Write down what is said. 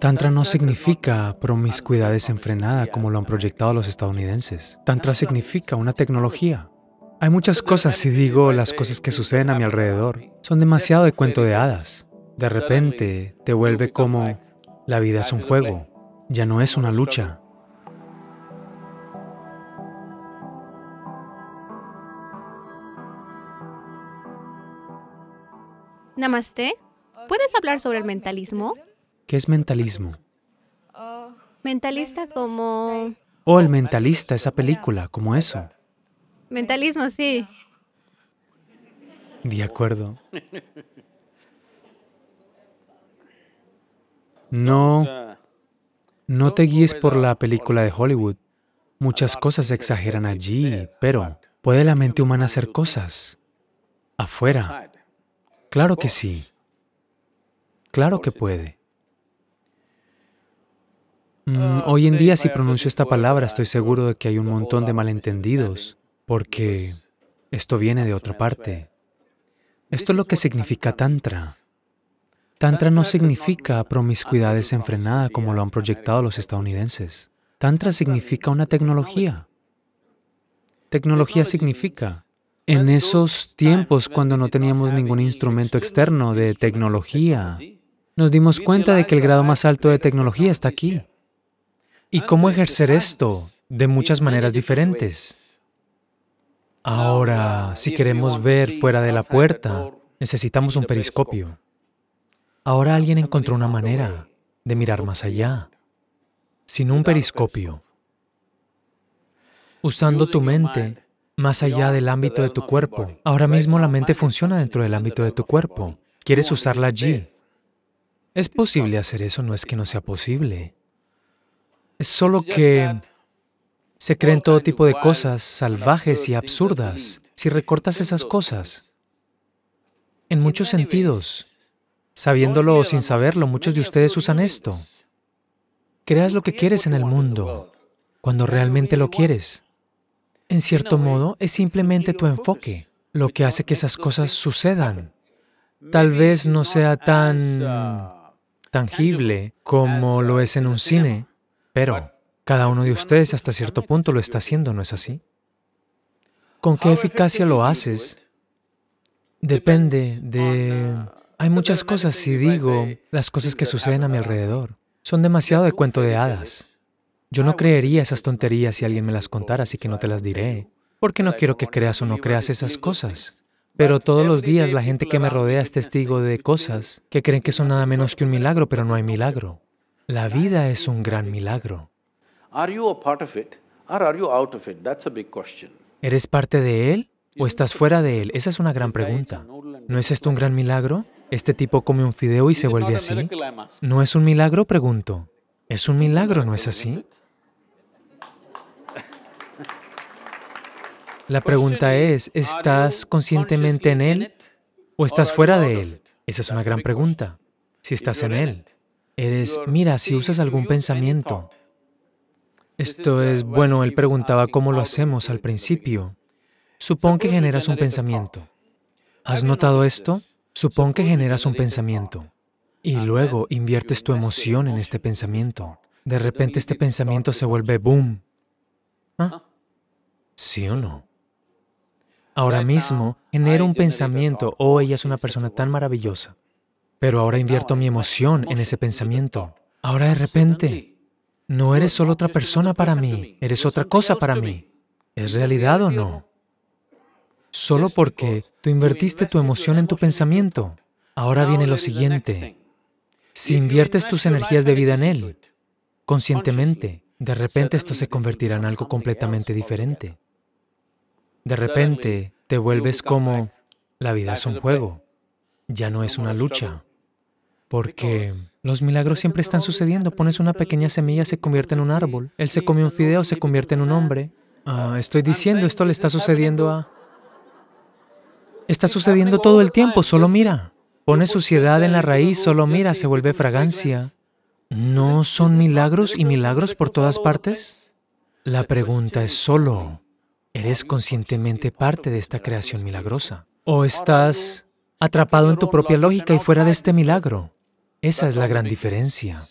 Tantra no significa promiscuidad desenfrenada como lo han proyectado los estadounidenses. Tantra significa una tecnología. Hay muchas cosas, si digo las cosas que suceden a mi alrededor, son demasiado de cuento de hadas. De repente te vuelve como, la vida es un juego, ya no es una lucha. Namaste. ¿Puedes hablar sobre el mentalismo? ¿Qué es mentalismo? Mentalista como... O oh, el mentalista, esa película, como eso. Mentalismo, sí. De acuerdo. No, no te guíes por la película de Hollywood. Muchas cosas se exageran allí, pero ¿puede la mente humana hacer cosas afuera? Claro que sí. Claro que puede. Mm, ah, hoy en día si pronuncio esta palabra estoy seguro de que hay un montón de malentendidos, porque esto viene de otra parte. Esto es lo que significa Tantra. Tantra no significa promiscuidad desenfrenada como lo han proyectado los estadounidenses. Tantra significa una tecnología. Tecnología significa, en esos tiempos cuando no teníamos ningún instrumento externo de tecnología, nos dimos cuenta de que el grado más alto de tecnología está aquí. ¿Y cómo ejercer esto? De muchas maneras diferentes. Ahora, si queremos ver fuera de la puerta, necesitamos un periscopio. Ahora alguien encontró una manera de mirar más allá, sin un periscopio, usando tu mente más allá del ámbito de tu cuerpo. Ahora mismo la mente funciona dentro del ámbito de tu cuerpo. Quieres usarla allí. Es posible hacer eso, no es que no sea posible. Es solo que se creen todo tipo de cosas salvajes y absurdas. Si recortas esas cosas, en muchos sentidos, sabiéndolo o sin saberlo, muchos de ustedes usan esto. Creas lo que quieres en el mundo, cuando realmente lo quieres. En cierto modo, es simplemente tu enfoque lo que hace que esas cosas sucedan. Tal vez no sea tan uh, tangible como uh, lo es en un cine, pero cada uno de ustedes hasta cierto punto lo está haciendo, ¿no es así? ¿Con qué eficacia lo haces? Depende de... Hay muchas cosas, si digo, las cosas que suceden a mi alrededor. Son demasiado de cuento de hadas. Yo no creería esas tonterías si alguien me las contara, así que no te las diré. Porque no quiero que creas o no creas esas cosas. Pero todos los días la gente que me rodea es testigo de cosas que creen que son nada menos que un milagro, pero no hay milagro. La vida es un gran milagro. ¿Eres parte de él o estás fuera de él? Esa es una gran pregunta. ¿No es esto un gran milagro? ¿Este tipo come un fideo y se vuelve así? ¿No es un milagro? Pregunto. Es un milagro, ¿no es así? La pregunta es, ¿estás conscientemente en él o estás fuera de él? Esa es una gran pregunta. Si estás en él, eres, mira, si usas algún pensamiento. Esto es, bueno, él preguntaba cómo lo hacemos al principio. Supón que generas un pensamiento. ¿Has notado esto? Supón que generas un pensamiento y luego inviertes tu emoción en este pensamiento. De repente este pensamiento se vuelve boom. ¿Ah? ¿Sí o no? Ahora mismo genera un pensamiento, oh, ella es una persona tan maravillosa. Pero ahora invierto mi emoción en ese pensamiento. Ahora de repente, no eres solo otra persona para mí, eres otra cosa para mí. ¿Es realidad o no? Solo porque tú invertiste tu emoción en tu pensamiento. Ahora viene lo siguiente. Si inviertes tus energías de vida en él, conscientemente, de repente esto se convertirá en algo completamente diferente. De repente te vuelves como, la vida es un juego, ya no es una lucha. Porque los milagros siempre están sucediendo. Pones una pequeña semilla, se convierte en un árbol. Él se come un fideo, se convierte en un hombre. Ah, estoy diciendo, esto le está sucediendo a... Está sucediendo todo el tiempo, solo mira. Pones suciedad en la raíz, solo mira, se vuelve fragancia. ¿No son milagros y milagros por todas partes? La pregunta es solo, ¿eres conscientemente parte de esta creación milagrosa? ¿O estás atrapado en tu propia lógica y fuera de este milagro? Esa es la gran diferencia.